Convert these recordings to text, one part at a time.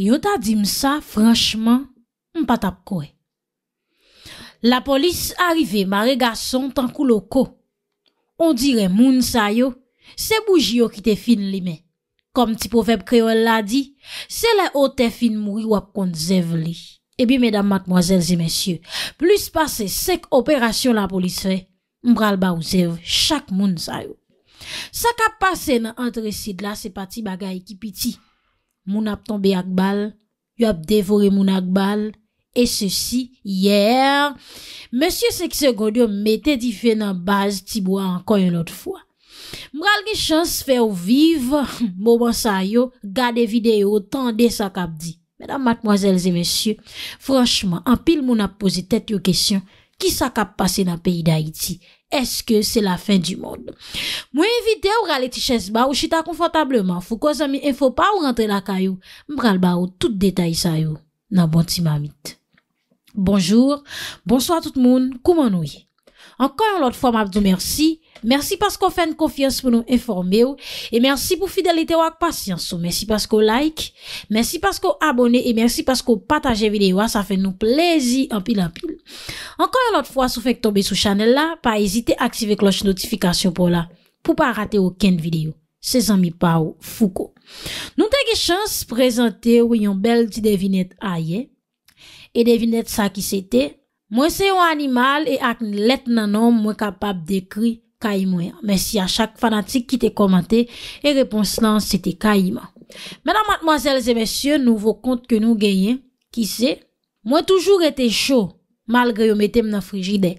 Yo ta di msa, franchman, mpa tap kowe. La polis arive, mare gason, tankou lo ko. On dire moun sa yo, se bouji yo ki te fin li me. Kom ti profep kreol la di, se le o te fin mwri wap kont zev li. Ebi, medan matmoazelze, mesye, plus pase sek operasyon la polis re, mbral ba ou zev, chak moun sa yo. Sakap pase nan antresid la se pati bagay ki piti. Moun ap tombe ak bal, yo ap devore moun ak bal, e se si, yeyèr, monsye se ki segondyo metè di fè nan baz tibwa ankon yon ot fwa. Mral ki chans fè ou viv, mouman sa yo, gade videyo, tan de sa kap di. Mèdam matmoazèlze monsye, franchman, an pil moun ap pose tèt yo kèsyon, ki sa kap pase nan peyi d'Haïti? Eske se la fin di mod? Mwen evite ou rale ti ches ba ou chita konfantableman. Fou ko zami enfo pa ou rentre la kayou. Mral ba ou tout detay sa yo nan bonti ma mit. Bonjour, bonswa tout moun, koumanouye. Ankan yon lot fwa mabdou mersi. Mersi paskou fèn konfians pou nou informe ou. E mersi pou fidelite ou ak pasyans ou. Mersi paskou like. Mersi paskou abone. E mersi paskou pataje videyo. Sa fèn nou plezi anpil anpil. Ankon yon lot fwa sou fek tobe sou chanel la, pa ezite aktive kloche notifikasyon pou la pou pa rate ouken video. Se zanmi pa ou fuko. Nou te ge chans prezante ou yon bel di devinet a ye. E devinet sa ki se te, mwen se yon animal e ak let nanom mwen kapap dekri ka imwe. Mwen si a chak fanatik ki te komante e repons lan se te ka ima. Mwenan matmwazel zemesye nou vokont ke nou genyen ki se, mwen toujou rete chou. malgre yo metem nan frigide.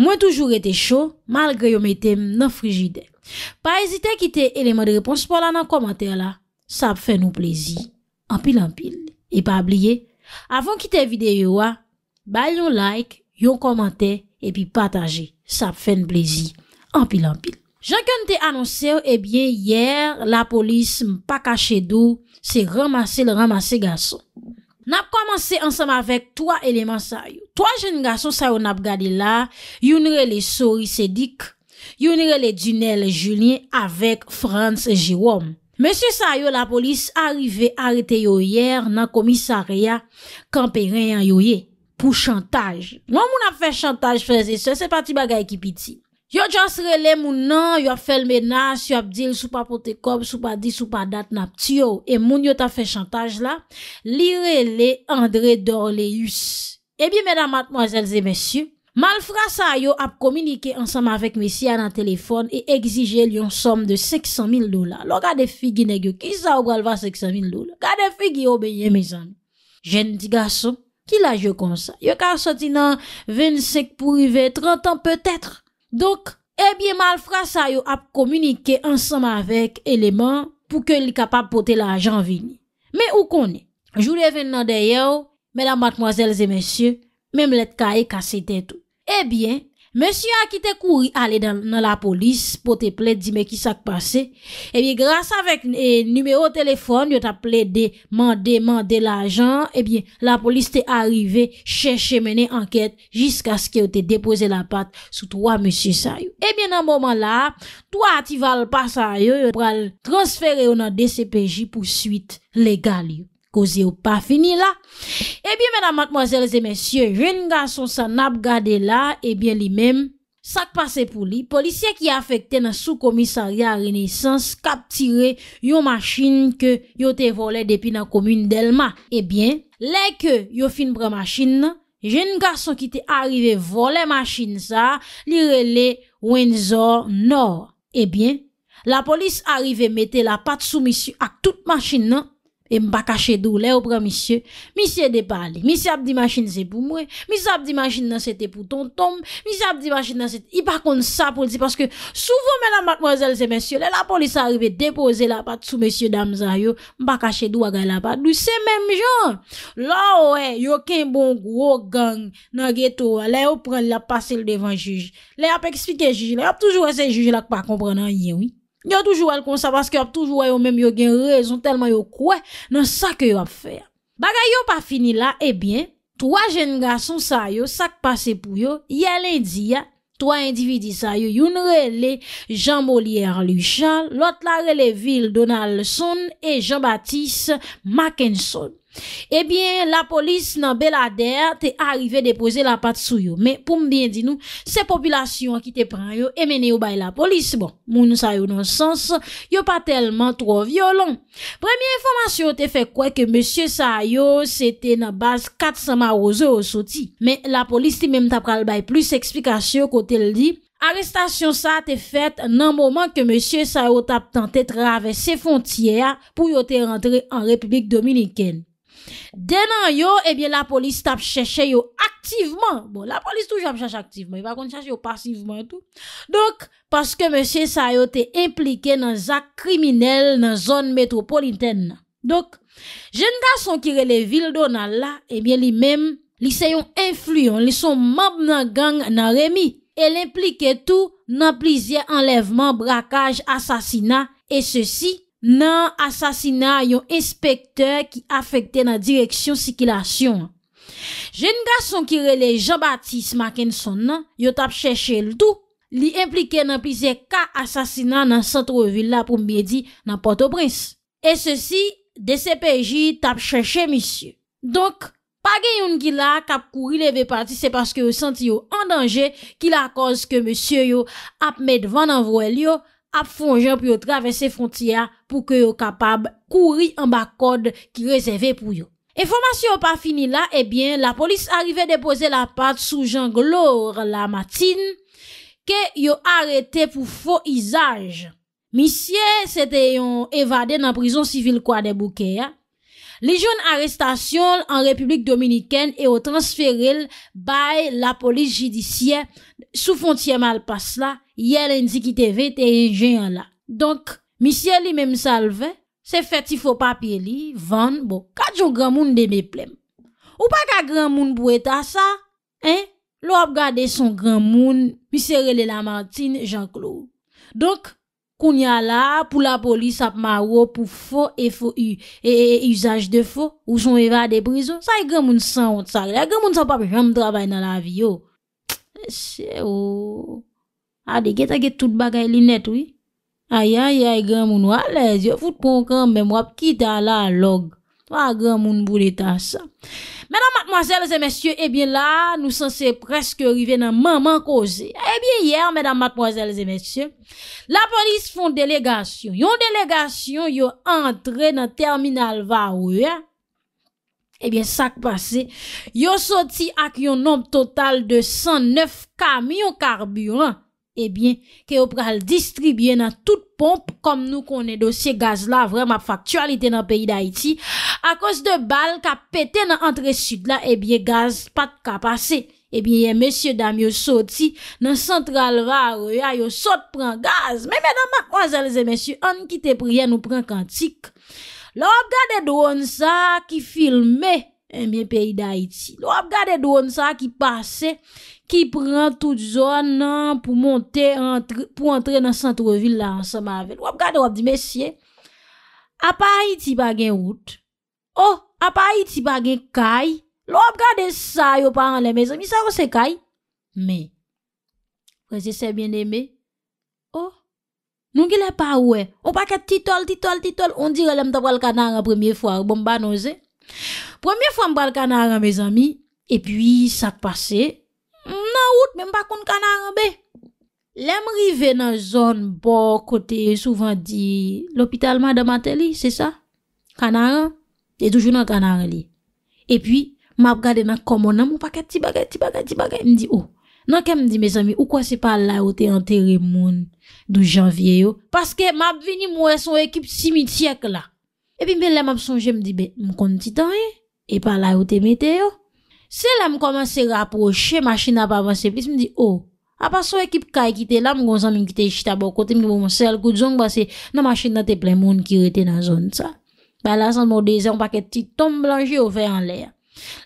Mwen toujou rete chou, malgre yo metem nan frigide. Pa ezite kite eleman de repons polan nan komantè la, sa ap fè nou plezi. Anpil anpil. E pa abliye, avon kite videyo a, bay yon like, yon komantè, epi pataje. Sa ap fè nou plezi. Anpil anpil. Jankan te anonsè, ebyen, eh yèr, la polis mpa kache dou, se ramase le ramase gason. Nap komanse ansam avek 3 eleman sa yo. 3 jen gaso sa yo nap gade la, yonre le Sori Sedik, yonre le Dunel Julien avek Franz Jirom. Monsi sa yo la polis arive a rete yo yer nan komisarya kanpe reyan yo ye pou chantage. Moun ap fè chantage fèze se, se pati bagay ki piti. Yon jans rele moun nan, yon fel menas, yon ap dil sou pa pote kop, sou pa di, sou pa dat nap tiyo. E moun yon ta fe chantaj la, li rele André Dorleus. Ebi mena matmwazelze mesyu, malfrasa yo ap komunike ansam avèk mesya nan telefon e egzije yon som de 500.000 dola. Lo gade figi negyo, kisa ou galva 500.000 dola? Gade figi yo beye mezan? Jen di gason, ki la jo konsa? Yo ka soti nan 25 pou rive, 30 an peutetre. Donk, ebyen mal frasa yo ap komunike ansanm avek eleman pou ke li kapap pote la ajan vini. Me ou konen? Jou reven nan deye yo, mèdam matmoazèl zè mèsyè, mèm let kaye kase detou. Ebyen. Monsi a ki te kouri ale nan la polis po te ple di me ki sak pase, ebi eh grasa vek eh, numero telefon yo ta ple de mande mande eh la jan, ebi la polis te arive cheche mene anket jiska skye yo te depose la pat sou 3 monsi sa yo. Ebi nan mouman la, to a ti val pa sa yo yo pral transfere yo nan DCPJ pou suite legal yo. Koze ou pa fini la. Ebyen eh mena matmoazelze mensyo, jen gason sa nap gade la, ebyen eh li men sak pase pou li, polisyen ki a fekte nan sou komisari a renesans, kap tire yon machin ke yo te vole depi nan komun del ma. Ebyen, leke yo fin bre machin nan, jen gason ki te arrive vole machin sa, li rele Wenzor Nor. Ebyen, eh la polis arrive mete la pat sou misyu ak tout machin nan, E mba ka chedou, lè ou pran misye, misye de pali. Misye ap di machin se pou mwe, misye ap di machin nan se te pou ton tom, misye ap di machin nan se te... I pa kon sa poli se, paske soufou menan matmozel se mesye, lè la poli se aribe depoze la pat sou mesye damza yo, mba ka chedou a gay la pat. Dwi se menm jan, la ou e, yo ken bon gro gang nan geto, lè ou pran lè ap pase l devan juj, lè ap ekspike juj, lè ap toujou ese juj lak pa kompranan yi wik. Yo toujou al konsa baske yo ap toujou a yo menm yo gen rezon telman yo kwe nan sa ke yo ap fer. Baga yo pa fini la, ebyen, eh 3 jen ga son sa yo, sa k pase pou yo, yale di ya, 3 individi sa yo, yon rele Jean-Molière Luchal, lot la releville Donald Son et Jean-Baptiste Mackenson. Ebyen eh la polis nan belader te arrive depoze la pat sou yo Men pou mbyen di nou se populasyon ki te pran yo emene eh, yo bay la polis Bon moun sa yo nonsens yo pa telman tro violon Premye informasyon te fe kwe ke monsye sa yo se te nan bas 400 marozou osoti Men la polis ti mem tap pral bay plus eksplikasyon kote l di Arrestasyon sa te fet nan mouman ke monsye sa yo tap tentet rave se fontiyer Pou yo te rentre an republik dominiken Den an yo, ebyen la polis tap chèche yo aktiveman. Bon, la polis touj ap chèche aktiveman, yon e va kon chèche yo pasiveman etou. Donk, paske M. Sayo te implike nan zak kriminel nan zon metropoliten nan. Donk, jengan son kire le vil donan la, ebyen li men, li seyon influyon, li son mab nan gang nan remi. El implike tou nan plizye enleveman, brakaj, asasina et seci. nan asasina yon inspekteur ki afekte nan direksyon sikilasyon. Jen gason ki rele Jean-Baptiste Mackinson nan, yo tap chèche loutou, li implike nan pise ka asasina nan centre villa pou mbyedi nan Port-au-Prince. E sosi, DCPJ tap chèche, misye. Donk, pa gen yon gila kap kouri leve parti, se paske yo senti yo an danje, ki la koz ke msye yo ap met van nan vwe liyo, ap fonjen pou yo travese frontiya pou ke yo kapab kouri an bak kode ki rezeve pou yo. Enfomasi eh yo pa fini la, ebyen, la polis arive depose la pat sou jan glor la matin ke yo arete pou fo izaj. Misye se te yon evade nan prizon sivil kwa debouke ya. Lijon arrestasyon an republik dominiken yo transferil bay la polis jidisyen sou fonjen mal pas la. Yel en si ki te ve, te e enje yon la. Donk, misye li menm salve, se feti fo papye li, van bo. Kajon gran moun de me plem. Ou pa ka gran moun pou etasa, lo ap gade son gran moun, misye rele la martin, jan klo. Donk, koun ya la pou la polis ap ma wop pou fo, e fo yu, e, e, e usaj de fo, ou son eva de prizo. Sa yu gran moun san wot sa. La gran moun san papye jam trabay nan la vi yo. E se yo... Adeket, adeket, tout bagay linet, oui. Aya, aya, e gen moun walez. Yo foute ponkan, mwen wap, ki ta la log. To a gen moun boule ta sa. Mèdam matmoazèles e mèsyè, ebyen la, nou san se preske rive nan manman koze. Ebyen yer, mèdam matmoazèles e mèsyè, la polis fon delegasyon. Yon delegasyon, yo entre nan terminal va ou, e. Eh ebyen sak pase. Yo soti ak yon nom total de 109 kamyon karbyon an. Ebyen, eh ke eh eh yo pral distribye nan tout pompe kom nou konen dosye gaz la, vreman faktualite nan peyi da iti. A kos de bal ka pete nan antre sud la, ebyen gaz pat ka pase. Ebyen, yon monsye dam yo sote si nan sentral rare, yo sote pran gaz. Men menanman, monsye, monsye, an ki te priye nou pran kantik. La ob gade dron sa ki filme. E eh mwen peyi da iti. Lo wap gade don sa ki pase. Ki pren tout zon nan pou monte pou entre nan santrovil la ansa mavel. Lo wap gade wap di mesye. A pa iti bagen wout. O, a pa iti bagen kay. Lo wap gade sa yo pa anleme. Zemi sa wose kay. Me. Wese se bieneme. O, nou gile pa we. O pa ke titol, titol, titol. Ondi relem tabwal kanan an premye fwa. Ou bon banose. Premye fwa m bad kanaran me zami E pi sa k pase Nan wout men bakoun kanaran be Lem rive nan zon Bokote souvan di Lopitalman damate li Kanaran E toujou nan kanaran li E pi map gade nan komon Nan mou paket tibaga tibaga Nan ke m di me zami oh. non, Ou kwa se pa la wote an teri moun Do jan vieyo Paske map vini mwen son ekip Simi tiyak la Epi belem ap sonje mdi be, m konti tanye, epa la yo te mete yo. Se la m komanse raproche, machina pa vansi plis mdi, oh, ap aswa ekip ka ekite, la m gonsan m ekite jita bo kote, m yon sel kou dzong basi, nan machina te plen moun ki rete nan zon sa. Ba la san m ou dezen, m paket ti tom blanje yo fey an le ya.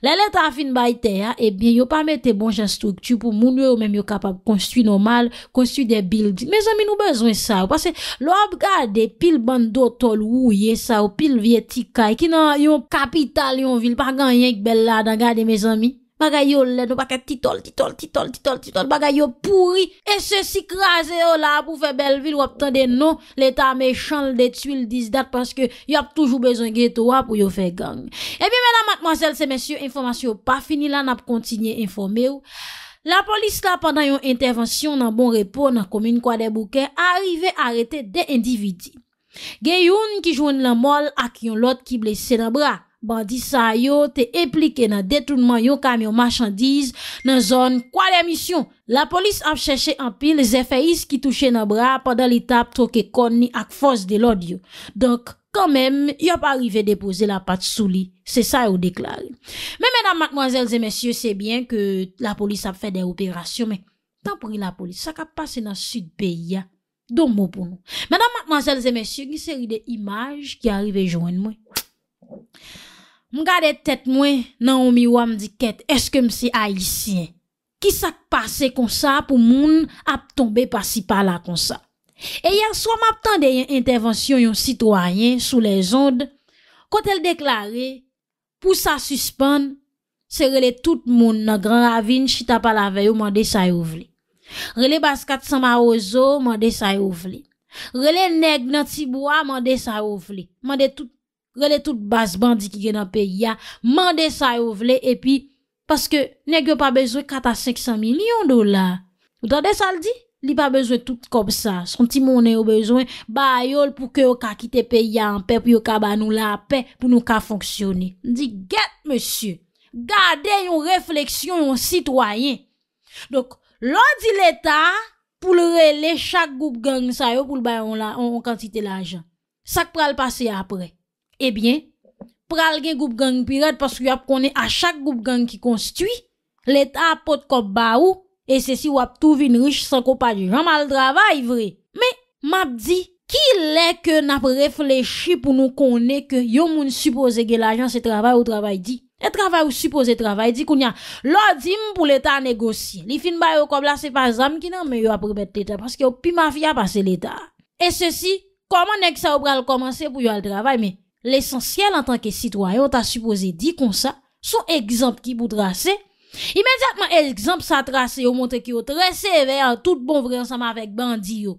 Lè lè ta fin bayte ya, ebyen eh yo pa mè te bon jastouk, tu pou mounwe ou mèm yo kapab konsti nou mal, konsti de bil, mè zami nou bezwen sa ou, pase lò ap gade pil bandotol ou ye sa ou, pil vye tika e ki nan yon kapital yon vil, pa ganyen kbel la dan gade mè zami. Bagay yo lè, nou bakè titol, titol, titol, titol, titol, bagay yo pouri, e se si krasè yo la pou fè Belville wap tèndè non l'état mechal de tuil disdat pwanske yo ap toujou bezon gè towa pou yo fè gang. E eh pi mè nan matman zèl se mèsyon, informasyon pa fini la nan ap kontinye informè ou. La polis bon la pandan yon intervensyon nan bon repò nan komin kwa de boukè, arive arète de individi. Gè yon ki joun lan mol ak yon lot ki blè sè nan brak. Bandi sa yo, te eplike nan detounman yo kamyon marchandiz nan zon kwa de misyon. La polis ap chèche an pi, le zè fè is ki touche nan bra padan li tap troke kon ni ak fòs de lodi yo. Donk, konmèm, yo ap arrive depose la pat sou li. Se sa yo deklare. Men menan, mademoiselles et messieurs, se bien ke la polis ap fè de operasyon. Men, tanpri la polis, sa ka pase nan sud pe ya. Donmou pou nou. Menan, mademoiselles et messieurs, ni seri de imaj ki arrive joen mwen. Mwen. M gade tèt mwen nan o miwa m di ket, eske msi haisyen. Kisak pase konsa pou moun ap tombe pasi pala konsa. E yerswa m ap tende yon intervensyon yon sitwayen sou le zonde, kote l deklare, pou sa suspande, se rele tout moun nan gran avin chita pala veyo mande sa yovle. Rele bas kat sa ma ozo, mande sa yovle. Rele neg nan tibwa, mande sa yovle. Mande tout. rele tout bas bandi ki gen an pe ya, mande sa yo vle, e pi, paske, nek yo pa bezwe kat a 500 milyon dolar. Ou ta de sa ldi? Li pa bezwe tout kop sa, son ti mounen yo bezwe, bayol pou ke yo ka kite pe ya an pe, pou yo ka banou la an pe, pou nou ka fonksyoni. Ndi get, monsye, gade yon refleksyon yon sitwayen. Dok, lodi l'Etat, pou rele chak goup gen yon sa yo, pou l'bayon la, yon kantite l'ajan. Sak pral pase apre. Ebyen, eh pral gen goup gang pi red Paske yo ap konen a chak goup gang ki konstuit L'etat ap pot kop ba ou E se si wap tou vin riche san kop pa du Jaman al travay vre Me, map di Ki le ke nap reflechi pou nou konen Ke yo moun suppose ge l'ajan se travay ou travay di E travay ou suppose travay di Koun ya lodim pou l'etat anegosi Li fin bay yo kob la se pa zam ki nan Me yo ap repet l'etat Paske yo pi mafya pase l'etat E se si, koman nek sa wap pral komanse pou yo al travay me l'esensyel an tanke sitwayon ta supose di kon sa, sou ekzamp ki bout rase, imediatman ekzamp sa trase yo, montre ki yo trese ve an tout bon vre ansama vek bandi yo.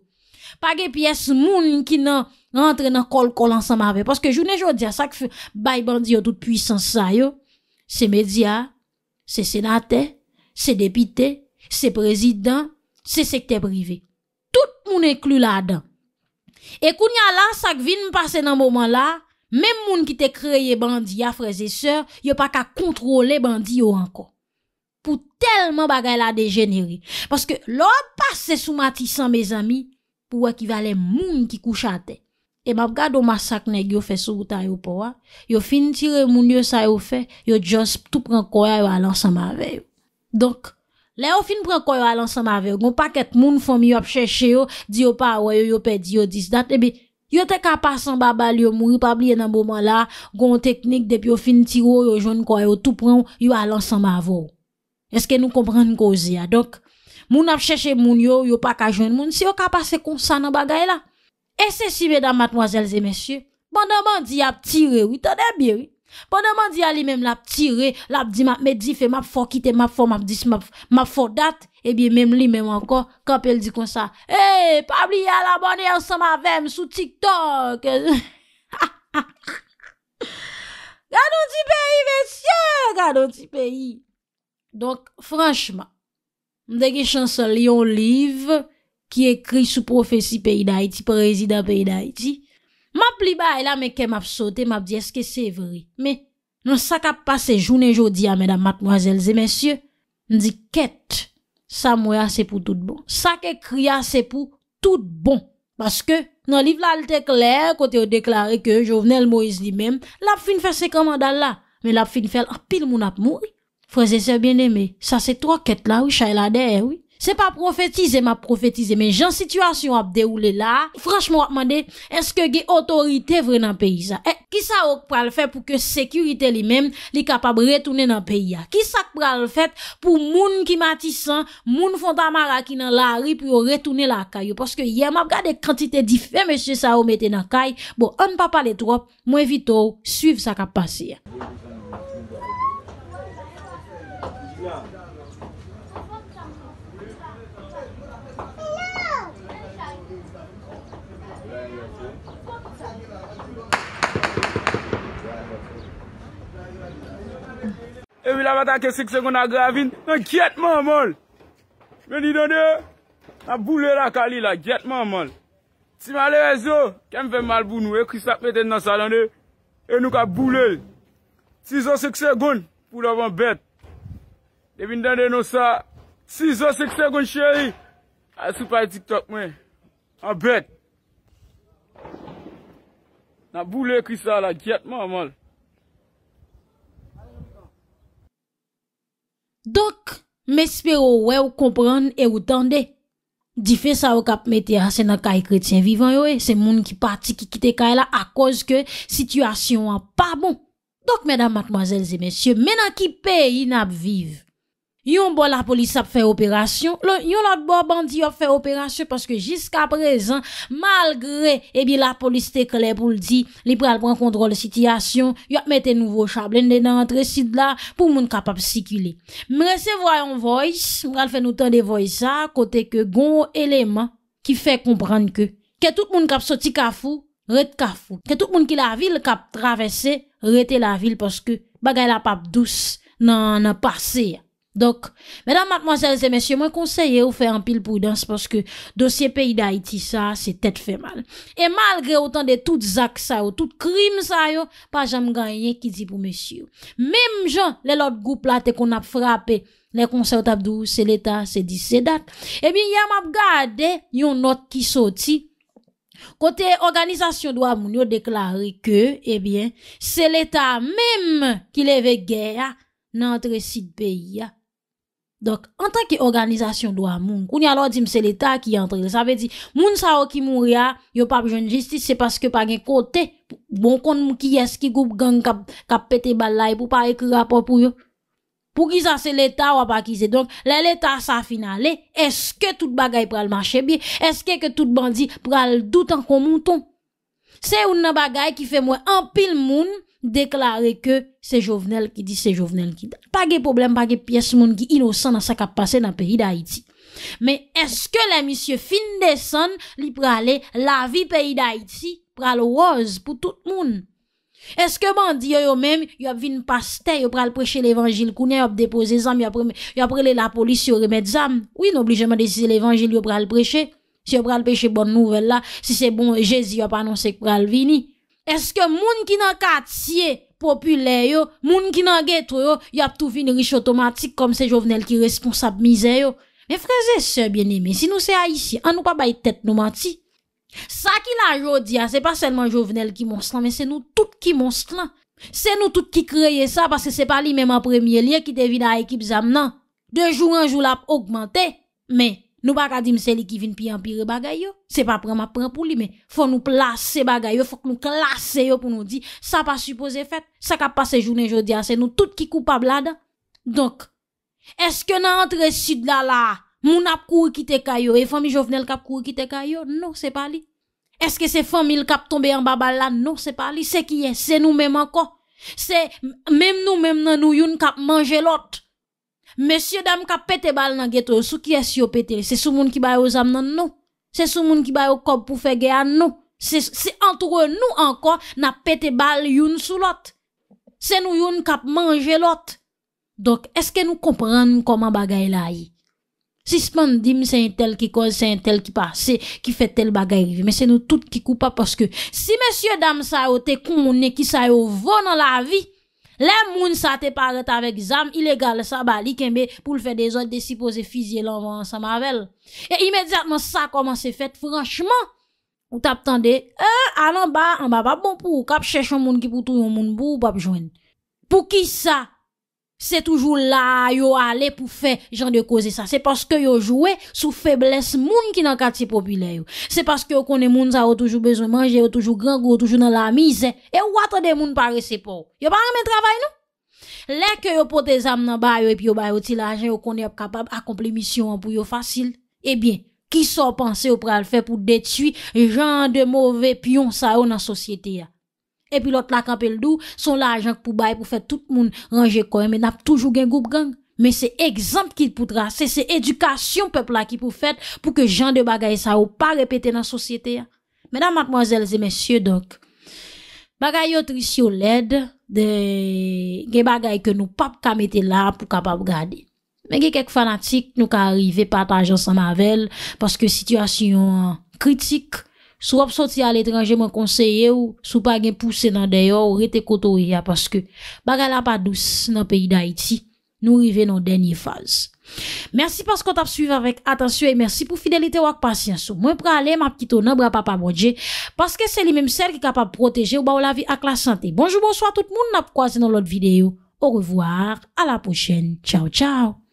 Page piye sou moun ki nan rentre nan kol kol ansama vek, paske jounen jo diya sak fye bay bandi yo tout pwisan sa yo, se medya, se senate, se depite, se prezident, se sekte prive. Tout moun e klu la dan. E koun ya lan sak vin mpase nan mouman la, Mem moun ki te kreye bandi ya freze seur, yo pa ka kontrole bandi yo anko. Pou telman bagay la degeneri. Paske lor pase sou mati san me zami, pou wakivalen moun ki kou chate. E map gado masakne yo fe sou ta yo po wa, yo fin tire moun yo sa yo fe, yo jons tout pren koya yo alansan ma veyo. Donk, le yo fin pren koya yo alansan ma veyo, goun pa ket moun fomi yo ap chèche yo, di yo pa woy yo yo pe di yo dis dat, e bi... yo te kapas an babal yo mou, yon pa bli en an boman la, goun teknik dep yo fin tirou, yo joun kwa yo tou pran, yo alansan ma avou. Eske nou kompran kouze ya? Donk, moun ap chèche moun yo, yo pa ka joun moun, si yo kapase kon sa nan bagay la. Ese si vedan matmwazelze mesye, bandaman di ap tire ou, tade bi ou, Pon nanman di a li menm lap tire, lap di map medji, fe map fok ite, map fok map dis, map fok dat, e biye menm li menm ankon, kap el di kon sa, Hey, pabli yal abone yon sa mavem sou TikTok! Gado ti peyi, vensye! Gado ti peyi! Donk, franschman, m deke chansan li yon liv ki ekri sou profesi peyi da iti, prezida peyi da iti, Map li bay la meke map sote, map di eske se vri. Me, nan sak ap pase jounen jodi ya, medan matmoazelze, mensye, nan di ket, sa mouya se pou tout bon. Sak ekriya se pou tout bon. Baske, nan liv la lte kler, kote yo deklare ke jovenel Moise li mem, la pfin fese komanda la, me la pfin fese apil moun ap mou. Fwese se bien eme, sa se tro ket la, oui, chay la der, oui. Se pa profetize, ma profetize. Men jan situasyon ap deroule la. Franchman wap mande, eske ge otorite vre nan peyi sa? E, ki sa wak pral fèt pou ke sekurite li men li kapab retounen nan peyi ya? Ki sa wak pral fèt pou moun ki matisan, moun fonda maraki nan la ri pou yo retounen la kayo? Paske ye, mab gade kantite dife, men se sa wak meten nan kayo. Bon, an pa paletrop, mwen vito ou, suiv sa kap pasi ya. Jouan, jouan. evi wi la va ta ke siksegon a gravin, nan kietman mol. Meni dande, nan boule la kali la, kietman mol. Ti male rezo, kem fe mal bou nou, e Kristap meten nan salande, e nou ka boule. Tiso siksegon, pou la van bet. Evin dande nou sa, tiso siksegon cheri, a sou pa e TikTok men, an bet. Nan boule Kristap la, kietman mol. men sipe ou we ou kompran e ou tende. Di fe sa ou kap meti ase nan kaye kretien vivan yo e, se moun ki pati ki kite ka e la a koz ke situasyon an pa bon. Dok mena matmazelze men sye, mena ki pe yi nap viv. Yon bo la polis ap fe operasyon, yon lot bo bandi ap fe operasyon paske jiska prezan, malgre ebi la polis te kle pou ldi, li pral pran kontrol sitiyasyon, yon mette nouvo chablen de nan antre sid la pou moun kap ap sikile. Mre se voyon voy, mral fe nou tan de voy sa, kote ke gon o eleman ki fe kompran ke ke tout moun kap soti kafou, ret kafou. Ke tout moun ki la vil kap travese, rete la vil paske bagay la pap douce, nan an ap pase ya. Dok, mèdam matmanjèlze, mèsyo, mwen konseye ou fe an pil pou idans, paske dosye peyi da Haiti sa, se tèt fè mal. E malgre otan de tout zak sa ou tout krim sa yo, pa jèm ganyen ki di pou mèsyo. Mèm jò, lè lot goup la te kon ap frape, lè konseyo tabdou, se l'Etat se di sedat, ebyen eh yèm ap gade yon not ki soti. Kote organizasyon do amoun yo deklare ke, ebyen eh se l'Etat mèm ki leve gèya ah, nan tre sit peyi ya. Ah. Donk, an tanke organizasyon do a moun, koun ya lo di mse leta ki yantre. Sa ve di, moun sa o ki moun ria, yo pap joun jistis, se paske pa gen kote, bon kon mou ki yas ki goup gang kap pete balay pou pa ek rapop pou yo. Pou ki sa se leta wapakize. Donk, la leta sa finali, eske tout bagay pral mache bi? Eske ke tout bandi pral doutan kon moun ton? Se ou nan bagay ki fe mwen an pil moun, Deklare ke se jovenel ki di, se jovenel ki da Page problem, page piyes moun ki inosan Nasa kap pase nan peyi da Haiti Me eske la misye fin desan Li prale la vi peyi da Haiti Prale ooz pou tout moun Eske mandi yo yo men Yo ap vin paste, yo prale preche l'evangil Kounen yo ap depose zam Yo ap rele la polis yo remet zam Ou in oblige man desize l'evangil yo prale preche Si yo prale preche bon nouvel la Si se bon jezi yo panonsek prale vini Eske moun ki nan katiye popule yo, moun ki nan getro yo, yap toufi ni riche otomatik kom se jovenel ki responsab mize yo. Me freze se, bien eme, si nou se a ishi, an nou pa bay tet nou mati. Sa ki la jodi ya, se pa selman jovenel ki mons lan, men se nou tout ki mons lan. Se nou tout ki kreye sa, pase se pa li menman premye liye ki te vida ekip zam nan. De jou an jou la ap augmente, men. Nou baka di mse li ki vin pi yon pire bagay yo. Se pa prema prema pou li men. Fon nou plase bagay yo. Fon nou klase yo pou nou di. Sa pa suppose fet. Sa kap pase jounen jodia. Se nou tout ki koupab la dan. Donk. Eske nan antre sud la la. Moun ap kou kite kayo. E fomi jovnel kap kou kite kayo. Non se pa li. Eske se fomi l kap tombe yon baba la. Non se pa li. Se kiye. Se nou men man kon. Se. Mem nou men nan nou yon kap manje lot. Mesye dam kap pete bal nan geto, sou ki es yo pete? Se sou moun ki bayo zam nan nou? Se sou moun ki bayo kob pou fe geyan nou? Se antro nou ankon na pete bal youn sou lot? Se nou youn kap manje lot? Dok, eske nou komprenn koman bagay la yi? Si spen dim, se yon tel ki koz, se yon tel ki pa, se ki fe tel bagay vi. Men se nou tout ki koupa, se monsye dam sa yo te kou mounen ki sa yo vo nan la vi, Le moun sa te paret avek zam ilegal sa ba likenbe pou l fè de zon de si pose fizye l anvan sa mavel. E imediatman sa koman se fèt franchman. Ou tap tande, e, anan ba, anba pap bon pou, kap chèch yon moun ki pou tou yon moun bou, pap jwen. Pou ki sa? Se toujou la yo ale pou fe jan de koze sa. Se paske yo jowe sou febles moun ki nan kati popüler yo. Se paske yo kone moun za yo toujou bezon manje, yo toujou gran go, toujou nan la mize. E wata de moun parese pou. Yo pa remen travay nou? Lè ke yo pote zam nan bayo epi yo bayo ti la jan yo kone ap kapab akomple misyon an pou yo fasil. E bien, ki so panse yo pral fe pou detui jan de mouve piyon sa yo nan sosyete ya? Epi lot la kapel do, son la ajan pou bay pou fet tout moun ranje koy men ap toujou gen goup gang. Men se ekzamp ki pou dra, se se edukasyon pepla ki pou fet pou ke jan de bagay sa ou pa repete nan sosyete. Menan matmozèlze mensyè dok, bagay yo trisyon led de gen bagay ke nou pap kamete la pou kapap gade. Men gen kek fanatik nou ka arrive pata ajan san mavel paske sityasyon kritik. Sou wap soti al etranje mwen konseye ou sou pa gen pousse nan deyo ou rete koto e ya paske baga la pa douz nan peyi da iti nou rive nan denye faz. Mersi paske kont ap suyve avèk. Atansyo e mersi pou fidelite wak pasyansou. Mwen pralè m ap kito nan bra pa pa bodje paske se li menm ser ki kapap proteje ou ba ou la vi ak la sante. Bonjou bonso a tout moun nap kwa se nan lot videyo. Ou revoar. A la pochen. Tchao tchao.